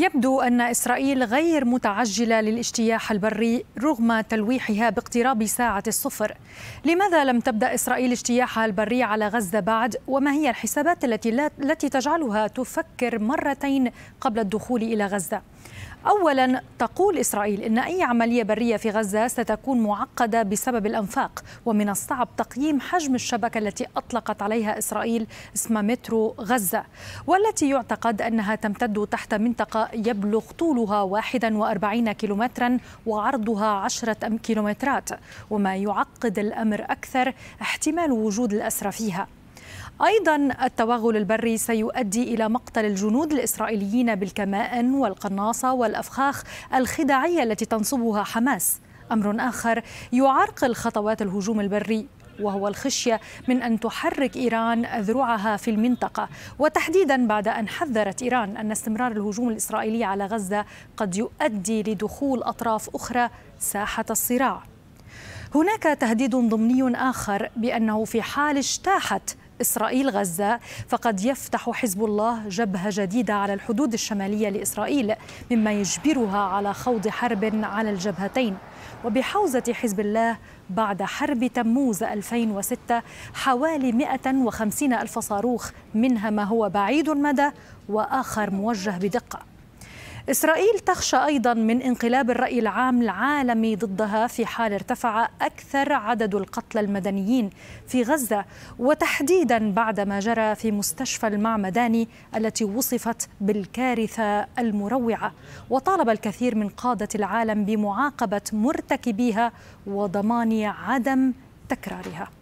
يبدو أن إسرائيل غير متعجلة للاجتياح البري رغم تلويحها باقتراب ساعة الصفر لماذا لم تبدأ إسرائيل اجتياحها البري على غزة بعد وما هي الحسابات التي, لا التي تجعلها تفكر مرتين قبل الدخول إلى غزة؟ اولا تقول اسرائيل ان اي عمليه بريه في غزه ستكون معقده بسبب الانفاق ومن الصعب تقييم حجم الشبكه التي اطلقت عليها اسرائيل اسم مترو غزه والتي يعتقد انها تمتد تحت منطقه يبلغ طولها 41 كيلومترا وعرضها 10 كيلومترات وما يعقد الأمر أكثر احتمال وجود الأسرى فيها أيضا التوغل البري سيؤدي إلى مقتل الجنود الإسرائيليين بالكمائن والقناصة والأفخاخ الخداعية التي تنصبها حماس أمر آخر يعرقل خطوات الهجوم البري وهو الخشية من أن تحرك إيران ذروعها في المنطقة وتحديدا بعد أن حذرت إيران أن استمرار الهجوم الإسرائيلي على غزة قد يؤدي لدخول أطراف أخرى ساحة الصراع هناك تهديد ضمني آخر بأنه في حال اجتاحت إسرائيل غزة فقد يفتح حزب الله جبهة جديدة على الحدود الشمالية لإسرائيل مما يجبرها على خوض حرب على الجبهتين وبحوزة حزب الله بعد حرب تموز 2006 حوالي 150 ألف صاروخ منها ما هو بعيد المدى وآخر موجه بدقة إسرائيل تخشى أيضا من انقلاب الرأي العام العالمي ضدها في حال ارتفع أكثر عدد القتلى المدنيين في غزة وتحديدا بعد ما جرى في مستشفى المعمداني التي وصفت بالكارثة المروعة وطالب الكثير من قادة العالم بمعاقبة مرتكبيها وضمان عدم تكرارها